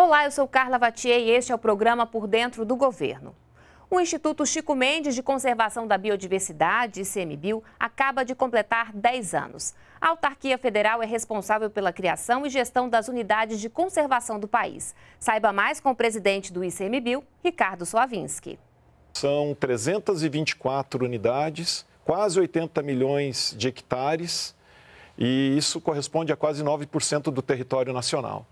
Olá, eu sou Carla Vatier e este é o programa Por Dentro do Governo. O Instituto Chico Mendes de Conservação da Biodiversidade, ICMBio, acaba de completar 10 anos. A autarquia federal é responsável pela criação e gestão das unidades de conservação do país. Saiba mais com o presidente do ICMBio, Ricardo Soavinski. São 324 unidades, quase 80 milhões de hectares, e isso corresponde a quase 9% do território nacional.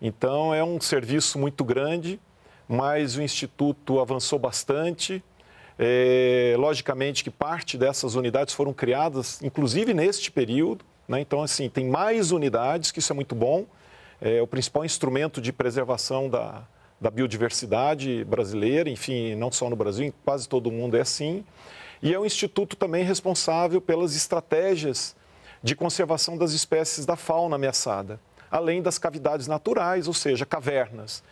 Então, é um serviço muito grande, mas o Instituto avançou bastante. É, logicamente que parte dessas unidades foram criadas, inclusive neste período. Né? Então, assim, tem mais unidades, que isso é muito bom. É o principal instrumento de preservação da, da biodiversidade brasileira, enfim, não só no Brasil, em quase todo mundo é assim. E é um instituto também responsável pelas estratégias de conservação das espécies da fauna ameaçada além das cavidades naturais, ou seja, cavernas.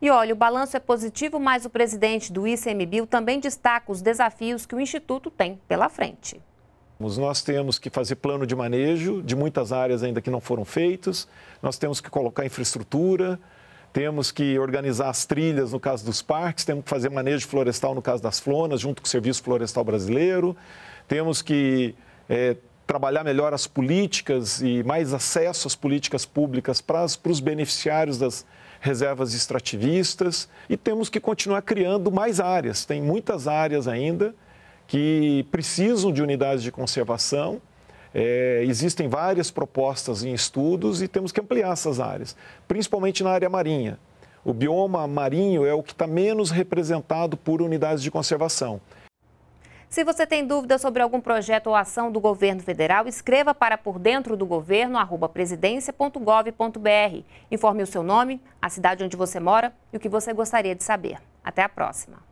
E olha, o balanço é positivo, mas o presidente do ICMBio também destaca os desafios que o Instituto tem pela frente. Nós temos que fazer plano de manejo de muitas áreas ainda que não foram feitas, nós temos que colocar infraestrutura, temos que organizar as trilhas no caso dos parques, temos que fazer manejo florestal no caso das flonas, junto com o Serviço Florestal Brasileiro, temos que é, trabalhar melhor as políticas e mais acesso às políticas públicas para, as, para os beneficiários das reservas extrativistas. E temos que continuar criando mais áreas. Tem muitas áreas ainda que precisam de unidades de conservação. É, existem várias propostas em estudos e temos que ampliar essas áreas, principalmente na área marinha. O bioma marinho é o que está menos representado por unidades de conservação. Se você tem dúvidas sobre algum projeto ou ação do governo federal, escreva para por dentro do governo arroba Informe o seu nome, a cidade onde você mora e o que você gostaria de saber. Até a próxima.